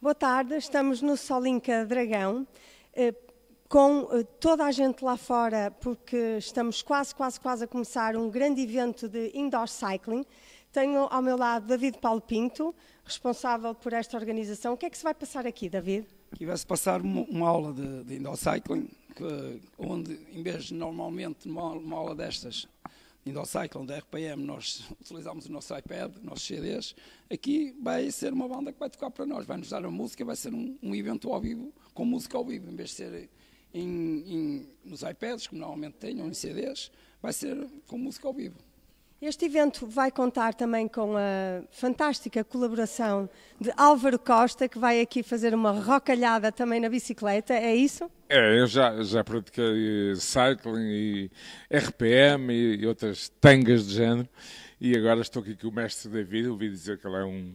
Boa tarde, estamos no Solinca Dragão, eh, com eh, toda a gente lá fora, porque estamos quase, quase, quase a começar um grande evento de indoor cycling. Tenho ao meu lado David Paulo Pinto, responsável por esta organização. O que é que se vai passar aqui, David? Aqui vai-se passar uma, uma aula de, de, indoor cycling, que, onde, em vez de normalmente uma, uma aula destas, Cyclone, da RPM, nós utilizamos o nosso iPad, nossos CDs, aqui vai ser uma banda que vai tocar para nós, vai nos dar a música, vai ser um, um evento ao vivo, com música ao vivo, em vez de ser em, em, nos iPads, como normalmente ou em CDs, vai ser com música ao vivo. Este evento vai contar também com a fantástica colaboração de Álvaro Costa, que vai aqui fazer uma rocalhada também na bicicleta, é isso? É, eu já, já pratiquei cycling e RPM e outras tangas de género, e agora estou aqui com o mestre David, ouvi dizer que ele é um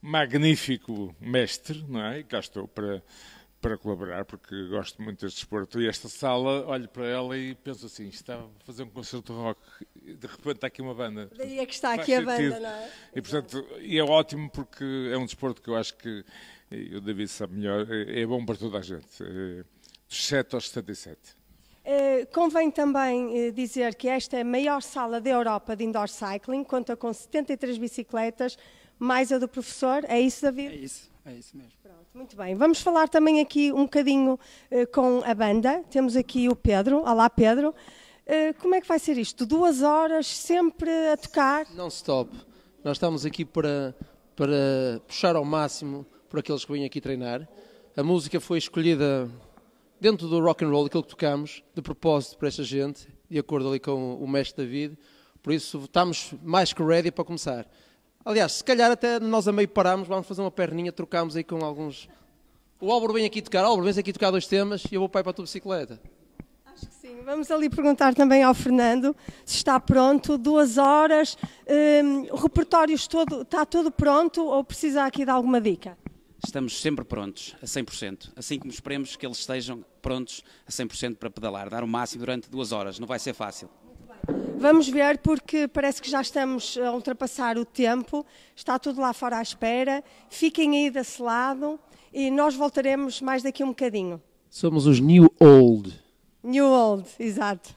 magnífico mestre, não é? E cá estou para, para colaborar, porque gosto muito deste desporto. E esta sala, olho para ela e penso assim, estava a fazer um concerto rock de repente está aqui uma banda. Daí é que está aqui a banda, não é? E, portanto, e é ótimo porque é um desporto que eu acho que, o David sabe melhor, é bom para toda a gente, eh, dos 7 aos 77. Eh, convém também eh, dizer que esta é a maior sala da Europa de indoor cycling, conta com 73 bicicletas, mais a do professor, é isso, David? É isso, é isso mesmo. Pronto, muito bem. Vamos falar também aqui um bocadinho com a banda. Temos aqui o Pedro. Olá, Pedro. Olá. Eh, como é que vai ser isto? Duas horas sempre a tocar? Não stop. Nós estamos aqui para, para puxar ao máximo por aqueles que vêm aqui treinar. A música foi escolhida dentro do rock and roll, aquilo que tocamos, de propósito para esta gente, de acordo ali com o mestre David. Por isso estamos mais que ready para começar. Aliás, se calhar até nós a meio paramos, vamos fazer uma perninha, trocamos aí com alguns. O Álvaro vem aqui tocar, Álvaro, vem aqui tocar dois temas e eu vou para a tua bicicleta. Acho que sim. Vamos ali perguntar também ao Fernando se está pronto. Duas horas, um, o repertório todo, está todo pronto ou precisa aqui de alguma dica? Estamos sempre prontos, a 100%. Assim como esperemos que eles estejam prontos a 100% para pedalar, dar o máximo durante duas horas. Não vai ser fácil. Vamos ver, porque parece que já estamos a ultrapassar o tempo, está tudo lá fora à espera. Fiquem aí desse lado e nós voltaremos mais daqui um bocadinho. Somos os New Old. New Old, exato.